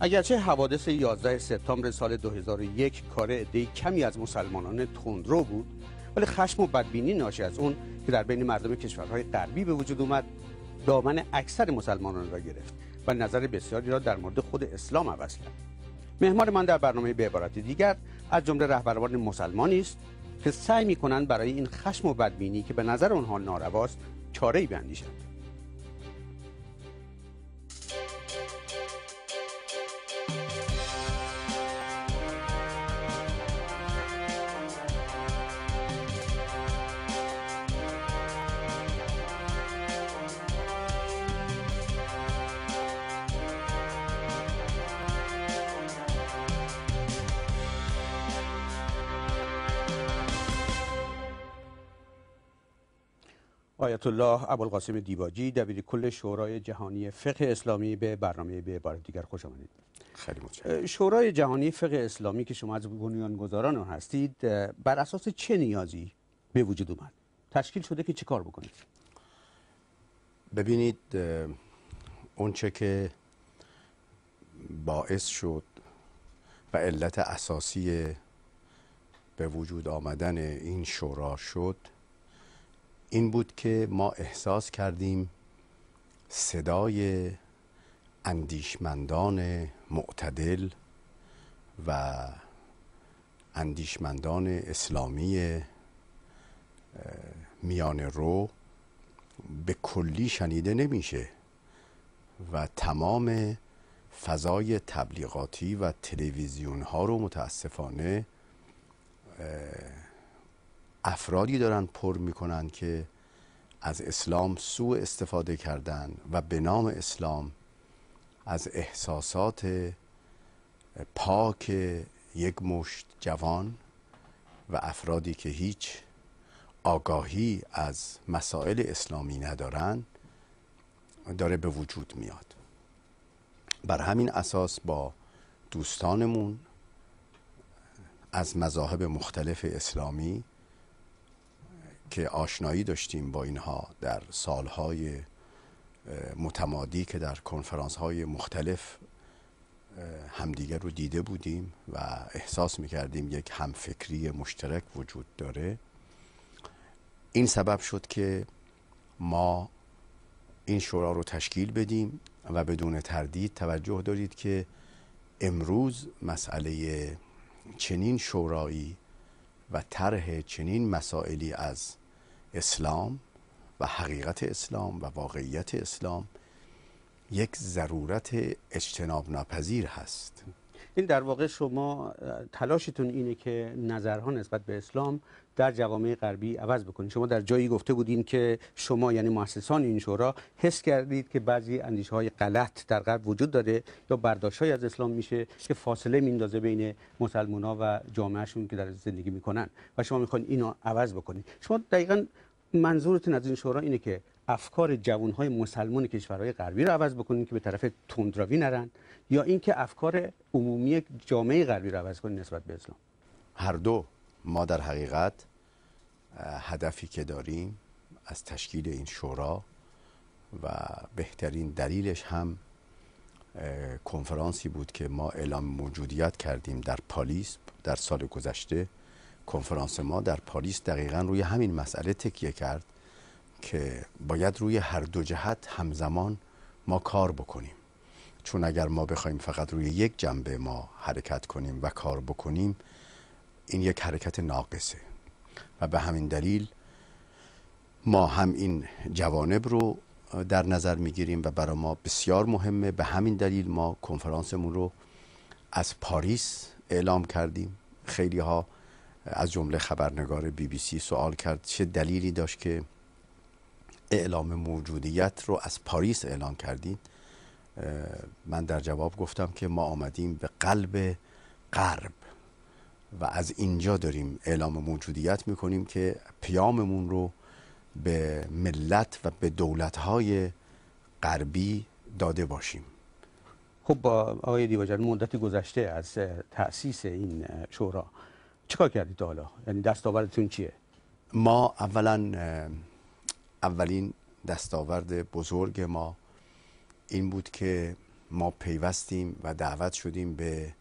اگرچه حوادث 11 سپتامبر سال 2001 کار عده کمی از مسلمانان تندرو بود ولی خشم و بدبینی ناشی از اون که در بین مردم کشورهای غربی به وجود اومد دامن اکثر مسلمانان را گرفت و نظر بسیاری را در مورد خود اسلام عوض کرد مهمان من در برنامه به عبارت دیگر از جمله رهبران مسلمانی است که سعی می‌کنند برای این خشم و بدبینی که به نظر آنها نارواست چاره‌ای بیندیشند آیت الله ابوالقاسم دیباجی دبیر کل شورای جهانی فقه اسلامی به برنامه به عبارت دیگر خوش آمدید خیلی متشکرم شورای جهانی فقه اسلامی که شما از بنیانگذاران گذاران هستید بر اساس چه نیازی به وجود اومد تشکیل شده که چه کار بکنید ببینید اونچه که باعث شد و علت اساسی به وجود آمدن این شورا شد این بود که ما احساس کردیم صدای اندیشمندان معتدل و اندیشمندان اسلامی میان رو به کلی شنیده نمیشه و تمام فضای تبلیغاتی و تلویزیون ها رو متاسفانه افرادی دارن پر میکنن که از اسلام سوء استفاده کردن و به نام اسلام از احساسات پاک یک مشت جوان و افرادی که هیچ آگاهی از مسائل اسلامی ندارن داره به وجود میاد بر همین اساس با دوستانمون از مذاهب مختلف اسلامی که آشنایی داشتیم با اینها در سالهای متمادی که در کنفرانس های مختلف همدیگر رو دیده بودیم و احساس میکردیم یک همفکری مشترک وجود داره این سبب شد که ما این شورا رو تشکیل بدیم و بدون تردید توجه دارید که امروز مسئله چنین شورایی و طرح چنین مسائلی از اسلام و حقیقت اسلام و واقعیت اسلام یک ضرورت اجتناب ناپذیر هست این در واقع شما تلاشتون اینه که نظرها نسبت به اسلام در جوامع غربی عوض بکنید شما در جایی گفته بودین که شما یعنی مؤسسان این شورا حس کردید که بعضی اندیشه های غلط در غرب وجود داره یا برداشت های از اسلام میشه که فاصله میندازه بین مسلمان ها و جامعهشون که در زندگی میکنن و شما میخواین اینو عوض بکنید شما دقیقا منظورتون از این شورا اینه که افکار جوانهای مسلمان کشورهای غربی رو عوض بکنید که به طرف تندروی نرن یا اینکه افکار عمومی جامعه غربی رو عوض کنید نسبت به اسلام هر دو ما در حقیقت هدفی که داریم از تشکیل این شورا و بهترین دلیلش هم کنفرانسی بود که ما اعلام موجودیت کردیم در پاریس در سال گذشته کنفرانس ما در پاریس دقیقا روی همین مسئله تکیه کرد که باید روی هر دو جهت همزمان ما کار بکنیم چون اگر ما بخوایم فقط روی یک جنبه ما حرکت کنیم و کار بکنیم این یک حرکت ناقصه و به همین دلیل ما هم این جوانب رو در نظر گیریم و برای ما بسیار مهمه به همین دلیل ما کنفرانسمون رو از پاریس اعلام کردیم خیلی ها از جمله خبرنگار بی بی سی سوال کرد چه دلیلی داشت که اعلام موجودیت رو از پاریس اعلام کردید من در جواب گفتم که ما آمدیم به قلب غرب و از اینجا داریم اعلام موجودیت میکنیم که پیاممون رو به ملت و به دولتهای غربی داده باشیم خب با آقای دیواجر مدت گذشته از تأسیس این شورا چیکار کردید حالا یعنی دستاوردتون چیه ما اولا اولین دستاورد بزرگ ما این بود که ما پیوستیم و دعوت شدیم به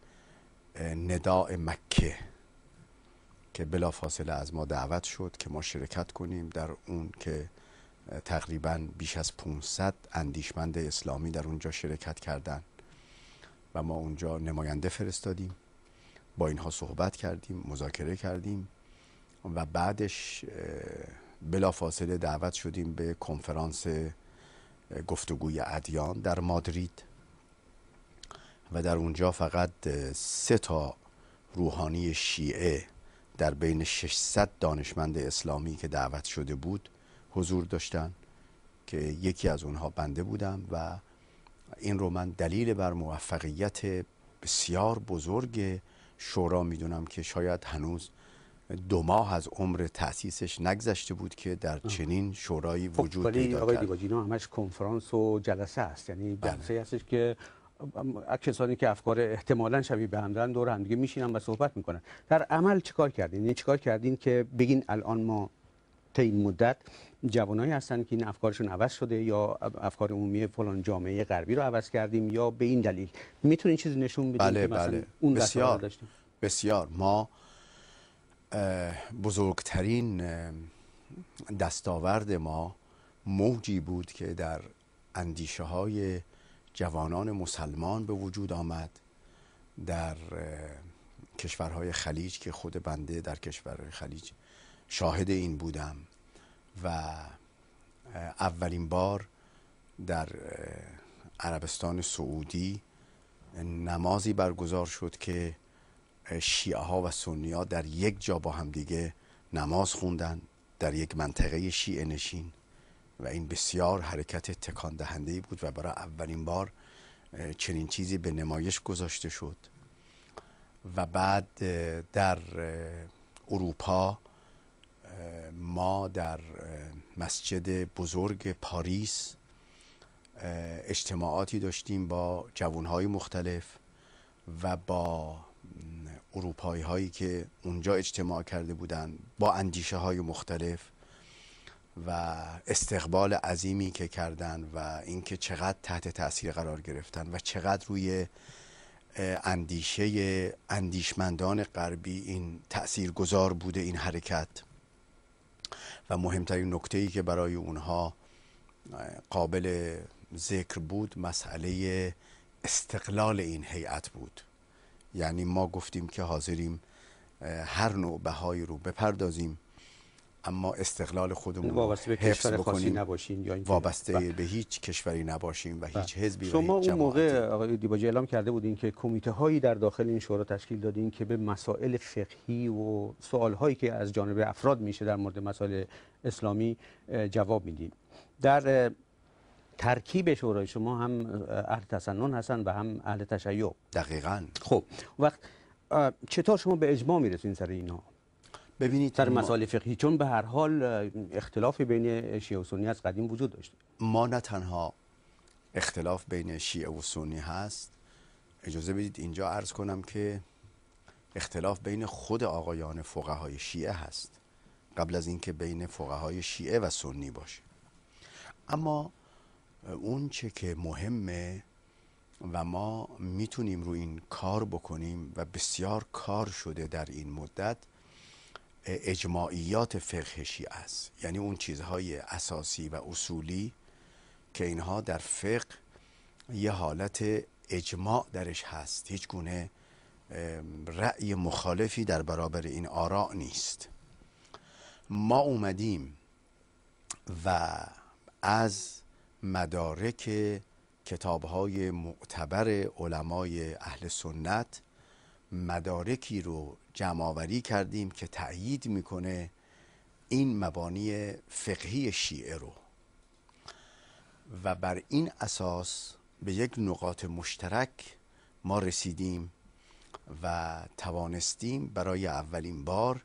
نداع مکه که بلافاصله از ما دعوت شد که ما شرکت کنیم در اون که تقریبا بیش از 500 اندیشمند اسلامی در اونجا شرکت کردن و ما اونجا نماینده فرستادیم با اینها صحبت کردیم مذاکره کردیم و بعدش بلافاصله دعوت شدیم به کنفرانس گفتگوی ادیان در مادرید و در اونجا فقط سه تا روحانی شیعه در بین 600 دانشمند اسلامی که دعوت شده بود حضور داشتن که یکی از اونها بنده بودم و این رو من دلیل بر موفقیت بسیار بزرگ شورا میدونم که شاید هنوز دو ماه از عمر تأسیسش نگذشته بود که در چنین شورایی خب، وجود پیدا کرد. آقای همش کنفرانس و جلسه است یعنی بله. جلسه هستش که کسانی که افکار احتمالا شبیه به هم دور هم دیگه میشینن و صحبت میکنن در عمل چیکار کردین یعنی چیکار کردین که بگین الان ما تا این مدت جوانایی هستن که این افکارشون عوض شده یا افکار عمومی فلان جامعه غربی رو عوض کردیم یا به این دلیل میتونین چیزی نشون بدین بله که مثلا بله. اون بسیار بسیار ما بزرگترین دستاورد ما موجی بود که در اندیشه های جوانان مسلمان به وجود آمد در کشورهای خلیج که خود بنده در کشور خلیج شاهد این بودم و اولین بار در عربستان سعودی نمازی برگزار شد که شیعه ها و سنی ها در یک جا با همدیگه نماز خوندن در یک منطقه شیعه نشین و این بسیار حرکت تکان دهنده ای بود و برای اولین بار چنین چیزی به نمایش گذاشته شد و بعد در اروپا ما در مسجد بزرگ پاریس اجتماعاتی داشتیم با جوانهای مختلف و با اروپایی هایی که اونجا اجتماع کرده بودند با اندیشه های مختلف و استقبال عظیمی که کردن و اینکه چقدر تحت تاثیر قرار گرفتن و چقدر روی اندیشه اندیشمندان غربی این تأثیر گذار بوده این حرکت و مهمترین نکته ای که برای اونها قابل ذکر بود مسئله استقلال این هیئت بود یعنی ما گفتیم که حاضریم هر نوع بهایی رو بپردازیم اما استقلال خودمون وابسته به کشور خاصی یا وابسته بله. به هیچ کشوری نباشیم و هیچ بله. هیچ حزبی شما و اون موقع آقای دیباجی اعلام کرده بودین که کمیته هایی در داخل این شورا تشکیل دادین که به مسائل فقهی و سوال هایی که از جانب افراد میشه در مورد مسائل اسلامی جواب میدین در ترکیب شورای شما هم اهل تسنن هستن و هم اهل تشیع دقیقاً خب وقت چطور شما به اجماع میرسین سر اینا ببینید سر مسائل فقهی چون به هر حال اختلافی بین شیعه و سنی از قدیم وجود داشت. ما نه تنها اختلاف بین شیعه و سنی هست اجازه بدید اینجا عرض کنم که اختلاف بین خود آقایان فقهای شیعه هست قبل از اینکه بین فقهای شیعه و سنی باشه اما اون چه که مهمه و ما میتونیم رو این کار بکنیم و بسیار کار شده در این مدت اجماعیات فقهشی است یعنی اون چیزهای اساسی و اصولی که اینها در فقه یه حالت اجماع درش هست هیچ گونه رأی مخالفی در برابر این آراء نیست ما اومدیم و از مدارک کتابهای معتبر علمای اهل سنت مدارکی رو جمعآوری کردیم که تأیید میکنه این مبانی فقهی شیعه رو و بر این اساس به یک نقاط مشترک ما رسیدیم و توانستیم برای اولین بار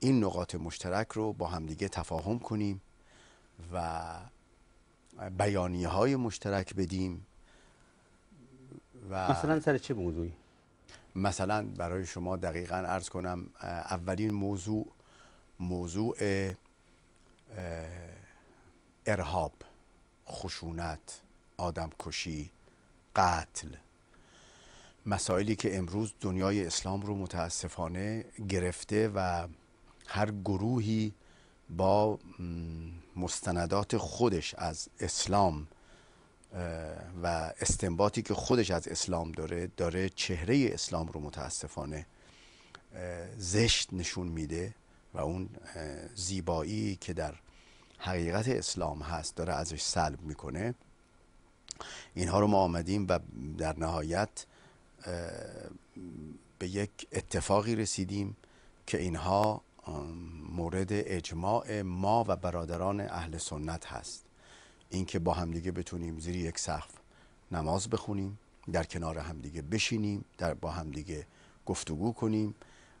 این نقاط مشترک رو با همدیگه تفاهم کنیم و بیانیه های مشترک بدیم و مثلا سر چه موضوعی؟ مثلا برای شما دقیقا ارز کنم اولین موضوع موضوع ارهاب خشونت کشی، قتل مسائلی که امروز دنیای اسلام رو متاسفانه گرفته و هر گروهی با مستندات خودش از اسلام و استنباطی که خودش از اسلام داره داره چهره اسلام رو متاسفانه زشت نشون میده و اون زیبایی که در حقیقت اسلام هست داره ازش سلب میکنه اینها رو ما آمدیم و در نهایت به یک اتفاقی رسیدیم که اینها مورد اجماع ما و برادران اهل سنت هست اینکه با همدیگه بتونیم زیر یک سقف نماز بخونیم در کنار همدیگه بشینیم در با همدیگه گفتگو کنیم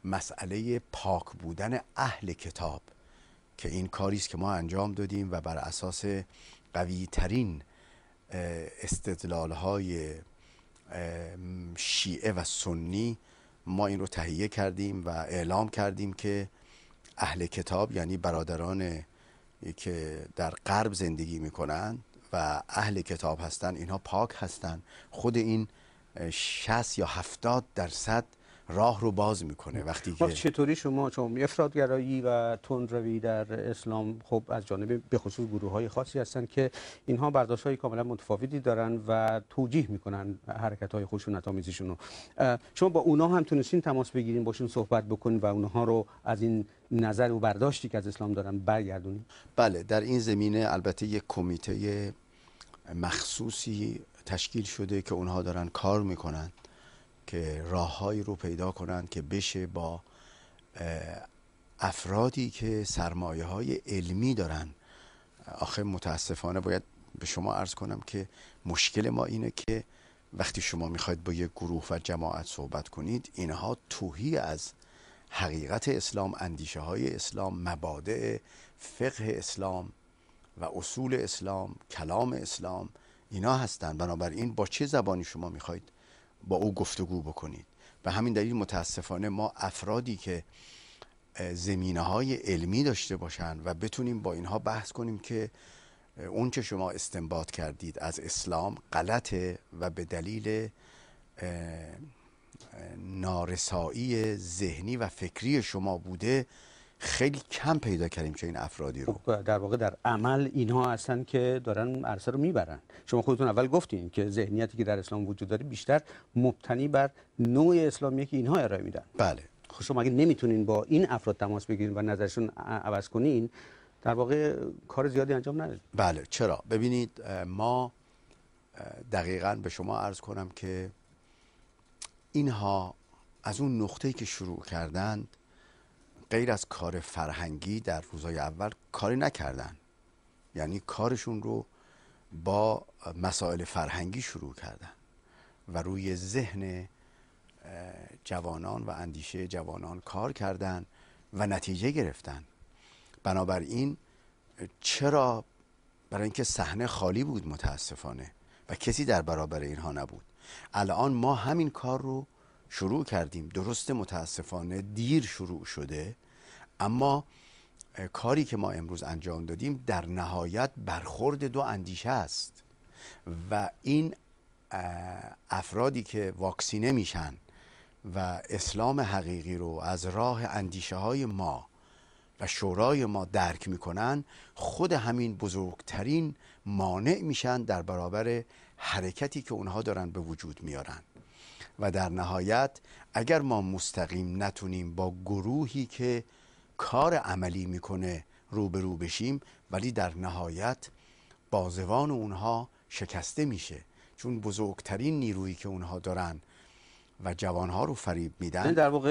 مسئله پاک بودن اهل کتاب که این کاری است که ما انجام دادیم و بر اساس قوی ترین استدلال های شیعه و سنی ما این رو تهیه کردیم و اعلام کردیم که اهل کتاب یعنی برادران که در غرب زندگی میکنن و اهل کتاب هستن اینها پاک هستند خود این 60 یا هفتاد درصد راه رو باز میکنه وقتی که چطوری شما چون افرادگرایی و تندروی در اسلام خب از جانب به خصوص گروه های خاصی هستند که اینها برداشت های کاملا متفاوتی دارن و توجیه میکنن حرکت های خشونت رو شما با اونها هم تونستین تماس بگیرین باشون صحبت بکنین و اونها رو از این نظر و برداشتی که از اسلام دارن برگردونین بله در این زمینه البته یک کمیته مخصوصی تشکیل شده که اونها دارن کار میکنن که راههایی رو پیدا کنند که بشه با افرادی که سرمایه های علمی دارن آخه متاسفانه باید به شما عرض کنم که مشکل ما اینه که وقتی شما میخواید با یک گروه و جماعت صحبت کنید اینها توهی از حقیقت اسلام اندیشه های اسلام مبادع فقه اسلام و اصول اسلام کلام اسلام اینا هستند بنابراین با چه زبانی شما میخواید با او گفتگو بکنید به همین دلیل متاسفانه ما افرادی که زمینه های علمی داشته باشند و بتونیم با اینها بحث کنیم که اون چه شما استنباط کردید از اسلام غلطه و به دلیل نارسایی ذهنی و فکری شما بوده خیلی کم پیدا کردیم که این افرادی رو خب، در واقع در عمل اینها هستن که دارن عرصه رو میبرن شما خودتون اول گفتین که ذهنیتی که در اسلام وجود داره بیشتر مبتنی بر نوع اسلامی که اینها ارائه میدن بله خب شما اگه نمیتونین با این افراد تماس بگیرین و نظرشون عوض کنین در واقع کار زیادی انجام ندید بله چرا ببینید ما دقیقا به شما عرض کنم که اینها از اون نقطه‌ای که شروع کردند غیر از کار فرهنگی در روزهای اول کاری نکردن یعنی کارشون رو با مسائل فرهنگی شروع کردن و روی ذهن جوانان و اندیشه جوانان کار کردن و نتیجه گرفتن بنابراین چرا برای اینکه صحنه خالی بود متاسفانه و کسی در برابر اینها نبود الان ما همین کار رو شروع کردیم درست متاسفانه دیر شروع شده اما کاری که ما امروز انجام دادیم در نهایت برخورد دو اندیشه است و این افرادی که واکسینه میشن و اسلام حقیقی رو از راه اندیشه های ما و شورای ما درک میکنن خود همین بزرگترین مانع میشن در برابر حرکتی که اونها دارن به وجود میارن و در نهایت اگر ما مستقیم نتونیم با گروهی که کار عملی میکنه روبرو بشیم ولی در نهایت بازوان اونها شکسته میشه چون بزرگترین نیرویی که اونها دارن و جوانها رو فریب میدن یعنی در واقع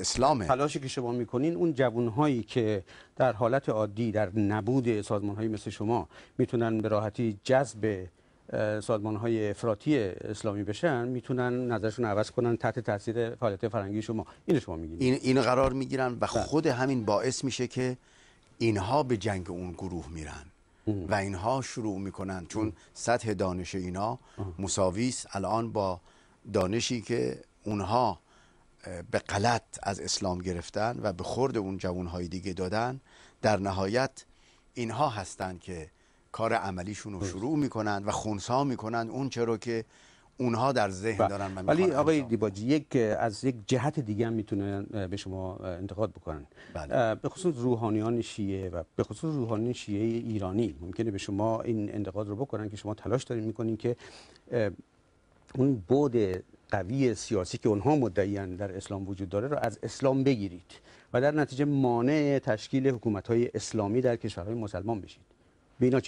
اسلامه تلاشی که شما میکنین اون جوانهایی که در حالت عادی در نبود سازمانهایی مثل شما میتونن به راحتی جذب سازمان های افراطی اسلامی بشن میتونن نظرشون عوض کنن تحت تاثیر فعالیت فرنگی شما اینو شما میگین این اینو قرار میگیرن و خود همین باعث میشه که اینها به جنگ اون گروه میرن و اینها شروع میکنن چون سطح دانش اینا مساوی الان با دانشی که اونها به غلط از اسلام گرفتن و به خورد اون جوانهای دیگه دادن در نهایت اینها هستند که کار عملیشون رو شروع میکنن و خونسا میکنن اون چرا که اونها در ذهن دارن ولی آقای دیباجی یک از یک جهت دیگه هم میتونن به شما انتقاد بکنن بله. به خصوص روحانیان شیعه و به خصوص روحانیان شیعه ایرانی ممکنه به شما این انتقاد رو بکنن که شما تلاش دارین میکنین که اون بعد قوی سیاسی که اونها مدعیان در اسلام وجود داره رو از اسلام بگیرید و در نتیجه مانع تشکیل حکومت های اسلامی در کشورهای مسلمان بشید به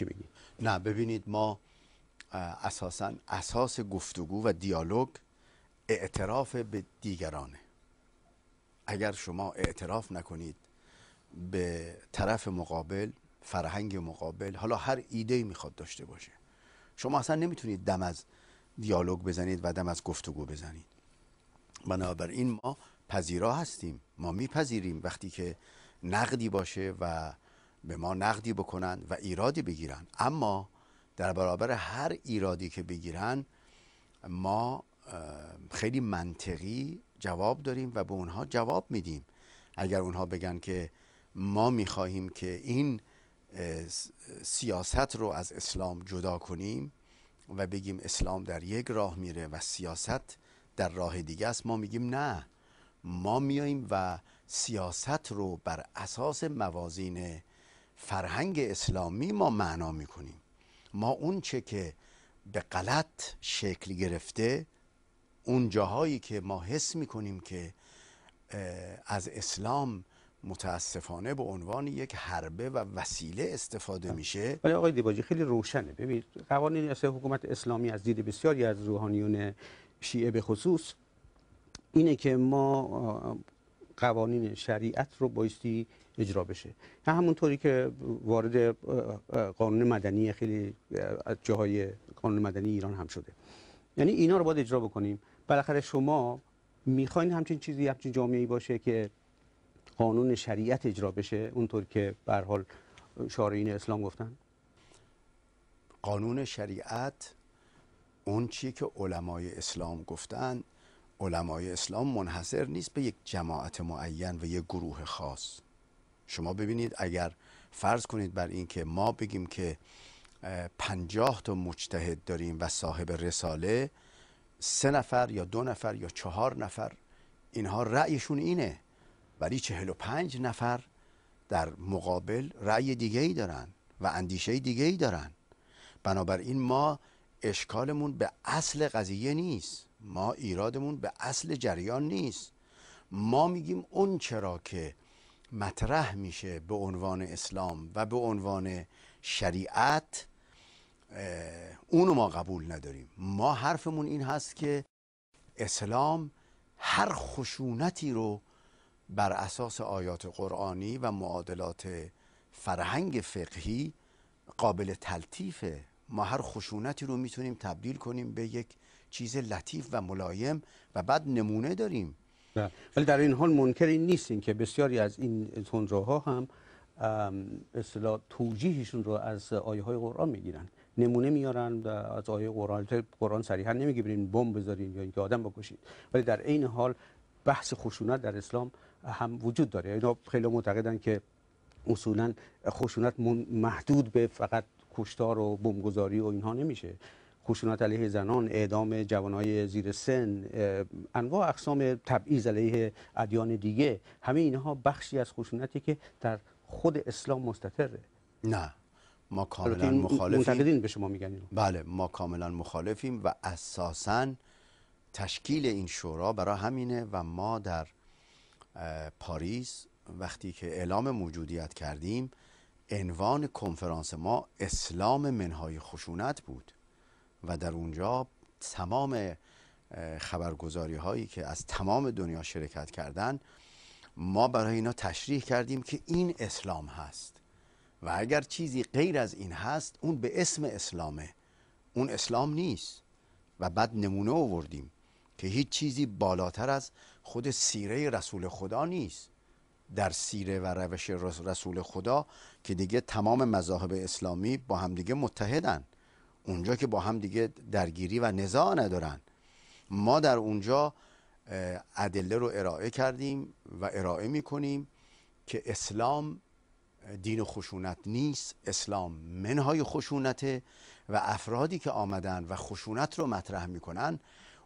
نه ببینید ما اساسا اساس گفتگو و دیالوگ اعتراف به دیگرانه اگر شما اعتراف نکنید به طرف مقابل فرهنگ مقابل حالا هر ایده میخواد داشته باشه شما اصلا نمیتونید دم از دیالوگ بزنید و دم از گفتگو بزنید بنابراین ما پذیرا هستیم ما میپذیریم وقتی که نقدی باشه و به ما نقدی بکنن و ایرادی بگیرن اما در برابر هر ایرادی که بگیرن ما خیلی منطقی جواب داریم و به اونها جواب میدیم اگر اونها بگن که ما میخواهیم که این سیاست رو از اسلام جدا کنیم و بگیم اسلام در یک راه میره و سیاست در راه دیگه است ما میگیم نه ما میاییم و سیاست رو بر اساس موازین فرهنگ اسلامی ما معنا میکنیم ما اون چه که به غلط شکل گرفته اون جاهایی که ما حس میکنیم که از اسلام متاسفانه به عنوان یک حربه و وسیله استفاده میشه ولی آقای دیباجی خیلی روشنه ببینید قوانین اصلاح حکومت اسلامی از دید بسیاری از روحانیون شیعه به خصوص اینه که ما قوانین شریعت رو بایستی اجرا بشه همونطوری که وارد قانون مدنی خیلی جاهای قانون مدنی ایران هم شده یعنی اینا رو باید اجرا بکنیم بالاخره شما میخواین همچین چیزی همچین جامعه باشه که قانون شریعت اجرا بشه اونطور که به حال شارعین اسلام گفتن قانون شریعت اون چی که علمای اسلام گفتن علمای اسلام منحصر نیست به یک جماعت معین و یک گروه خاص شما ببینید اگر فرض کنید بر اینکه ما بگیم که پنجاه تا مجتهد داریم و صاحب رساله سه نفر یا دو نفر یا چهار نفر اینها رأیشون اینه ولی چهل و پنج نفر در مقابل رأی دیگه ای دارن و اندیشه دیگه ای دارن بنابراین ما اشکالمون به اصل قضیه نیست ما ایرادمون به اصل جریان نیست ما میگیم اون چرا که مطرح میشه به عنوان اسلام و به عنوان شریعت اونو ما قبول نداریم ما حرفمون این هست که اسلام هر خشونتی رو بر اساس آیات قرآنی و معادلات فرهنگ فقهی قابل تلطیفه ما هر خشونتی رو میتونیم تبدیل کنیم به یک چیز لطیف و ملایم و بعد نمونه داریم ولی در این حال منکر این نیستین که بسیاری از این تندروها هم اصطلاح توجیهشون رو از آیه های قرآن میگیرن نمونه میارن و از آیه قرآن قرآن صریحا نمیگه برین بمب بذارین یا اینکه آدم بکشید ولی در این حال بحث خشونت در اسلام هم وجود داره اینا خیلی معتقدن که اصولا خشونت محدود به فقط کشتار و بمبگذاری و اینها نمیشه خشونت علیه زنان اعدام جوانای زیر سن انواع اقسام تبعیض علیه ادیان دیگه همه اینها بخشی از خشونتی که در خود اسلام مستتره نه ما کاملا مخالفیم به شما میگن بله ما کاملا مخالفیم و اساسا تشکیل این شورا برای همینه و ما در پاریس وقتی که اعلام موجودیت کردیم عنوان کنفرانس ما اسلام منهای خشونت بود و در اونجا تمام خبرگزاری هایی که از تمام دنیا شرکت کردن ما برای اینا تشریح کردیم که این اسلام هست و اگر چیزی غیر از این هست اون به اسم اسلامه اون اسلام نیست و بعد نمونه آوردیم که هیچ چیزی بالاتر از خود سیره رسول خدا نیست در سیره و روش رسول خدا که دیگه تمام مذاهب اسلامی با همدیگه متحدن اونجا که با هم دیگه درگیری و نزاع ندارن ما در اونجا ادله رو ارائه کردیم و ارائه میکنیم که اسلام دین خشونت نیست اسلام منهای خشونته و افرادی که آمدن و خشونت رو مطرح میکنن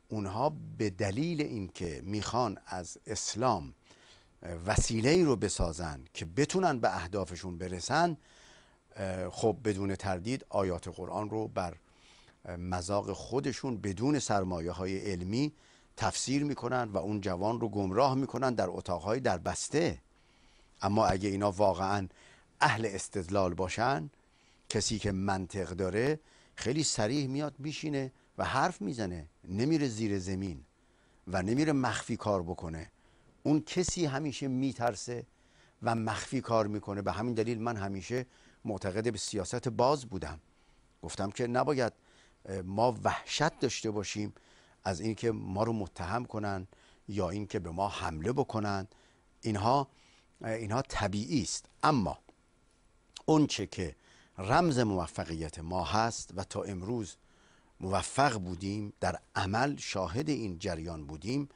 اونها به دلیل اینکه میخوان از اسلام وسیله ای رو بسازن که بتونن به اهدافشون برسن خب بدون تردید آیات قرآن رو بر مزاق خودشون بدون سرمایه های علمی تفسیر میکنن و اون جوان رو گمراه میکنن در اتاقهای در بسته اما اگه اینا واقعا اهل استدلال باشن کسی که منطق داره خیلی سریح میاد میشینه و حرف میزنه نمیره زیر زمین و نمیره مخفی کار بکنه اون کسی همیشه میترسه و مخفی کار میکنه به همین دلیل من همیشه معتقد به سیاست باز بودم گفتم که نباید ما وحشت داشته باشیم از اینکه ما رو متهم کنن یا اینکه به ما حمله بکنن اینها اینها طبیعی است اما اونچه که رمز موفقیت ما هست و تا امروز موفق بودیم در عمل شاهد این جریان بودیم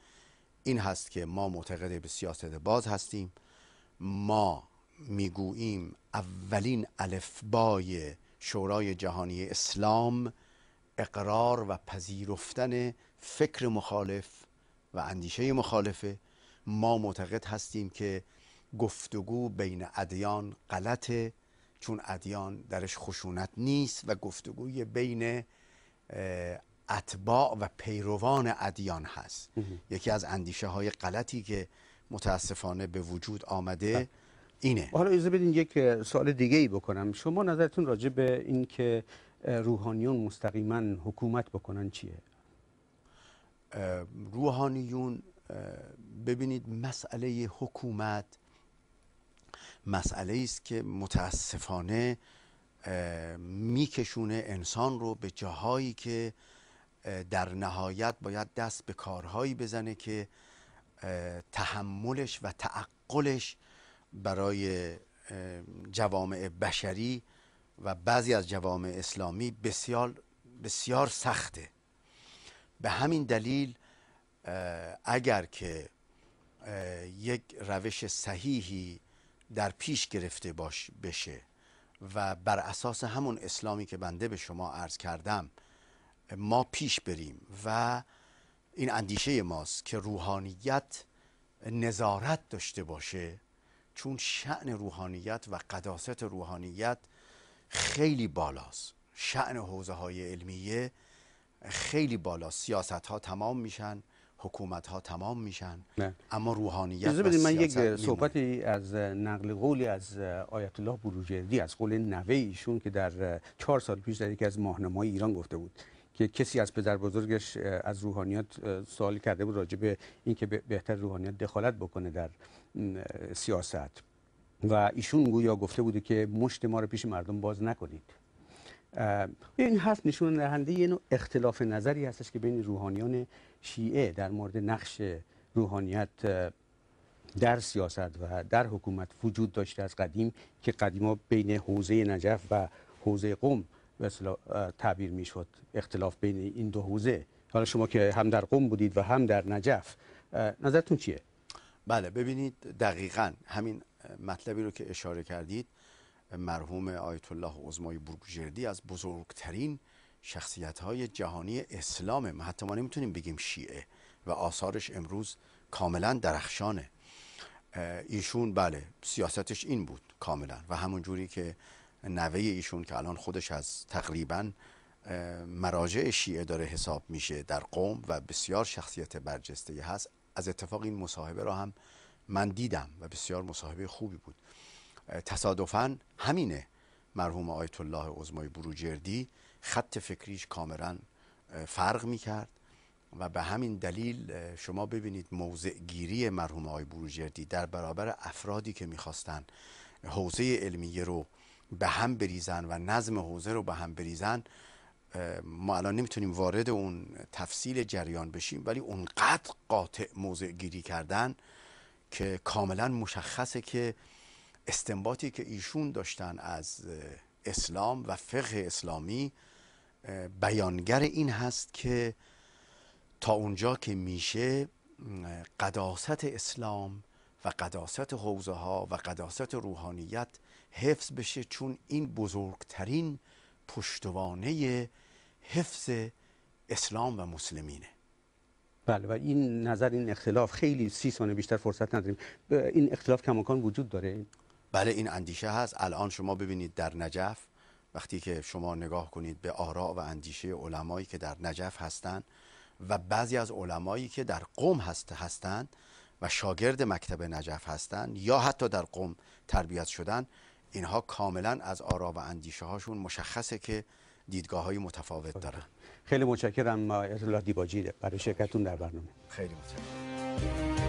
این هست که ما معتقد به سیاست باز هستیم ما میگوییم اولین الفبای شورای جهانی اسلام اقرار و پذیرفتن فکر مخالف و اندیشه مخالفه ما معتقد هستیم که گفتگو بین ادیان غلطه چون ادیان درش خشونت نیست و گفتگوی بین اتباع و پیروان ادیان هست یکی از اندیشه های غلطی که متاسفانه به وجود آمده بله. اینه حالا اجازه بدین یک سوال دیگه ای بکنم شما نظرتون راجع به این که روحانیون مستقیما حکومت بکنن چیه روحانیون ببینید مسئله حکومت مسئله است که متاسفانه میکشونه انسان رو به جاهایی که در نهایت باید دست به کارهایی بزنه که تحملش و تعقلش برای جوامع بشری و بعضی از جوامع اسلامی بسیار بسیار سخته به همین دلیل اگر که یک روش صحیحی در پیش گرفته باش بشه و بر اساس همون اسلامی که بنده به شما عرض کردم ما پیش بریم و این اندیشه ماست که روحانیت نظارت داشته باشه چون شعن روحانیت و قداست روحانیت خیلی بالاست شعن حوزه های علمیه خیلی بالاست سیاست ها تمام میشن حکومت ها تمام میشن اما روحانیت و بدید من یک صحبتی از نقل قولی از آیت الله بروجردی از قول نوه ایشون که در چهار سال پیش در یکی از ماهنمای ایران گفته بود که کسی از پدر بزرگش از روحانیات سوال کرده بود راجع به اینکه بهتر روحانیت دخالت بکنه در سیاست و ایشون گویا گفته بوده که مشت ما رو پیش مردم باز نکنید این حرف نشون دهنده یه نوع اختلاف نظری هستش که بین روحانیان شیعه در مورد نقش روحانیت در سیاست و در حکومت وجود داشته از قدیم که قدیما بین حوزه نجف و حوزه قم به تعبیر میشد اختلاف بین این دو حوزه حالا شما که هم در قم بودید و هم در نجف نظرتون چیه بله ببینید دقیقا همین مطلبی رو که اشاره کردید مرحوم آیت الله عزمای بورگجردی از بزرگترین شخصیت های جهانی اسلام حتی ما نمیتونیم بگیم شیعه و آثارش امروز کاملا درخشانه ایشون بله سیاستش این بود کاملا و همون جوری که نوه ایشون که الان خودش از تقریبا مراجع شیعه داره حساب میشه در قوم و بسیار شخصیت برجسته هست از اتفاق این مصاحبه را هم من دیدم و بسیار مصاحبه خوبی بود تصادفا همینه مرحوم آیت الله عظمای بروجردی خط فکریش کاملا فرق میکرد و به همین دلیل شما ببینید موضع گیری مرحوم آی بروجردی در برابر افرادی که میخواستن حوزه علمیه رو به هم بریزن و نظم حوزه رو به هم بریزن ما الان نمیتونیم وارد اون تفصیل جریان بشیم ولی اونقدر قاطع موضع گیری کردن که کاملا مشخصه که استنباطی که ایشون داشتن از اسلام و فقه اسلامی بیانگر این هست که تا اونجا که میشه قداست اسلام و قداست حوزه ها و قداست روحانیت حفظ بشه چون این بزرگترین پشتوانه حفظ اسلام و مسلمینه بله و این نظر این اختلاف خیلی سی سانه بیشتر فرصت نداریم این اختلاف کماکان وجود داره بله این اندیشه هست الان شما ببینید در نجف وقتی که شما نگاه کنید به آراء و اندیشه علمایی که در نجف هستند و بعضی از علمایی که در قوم هست هستند و شاگرد مکتب نجف هستند یا حتی در قوم تربیت شدن اینها کاملا از آرا و اندیشه هاشون مشخصه که دیدگاه های متفاوت دارن خیلی متشکرم الله دیباجی برای شرکتون در برنامه خیلی متشکرم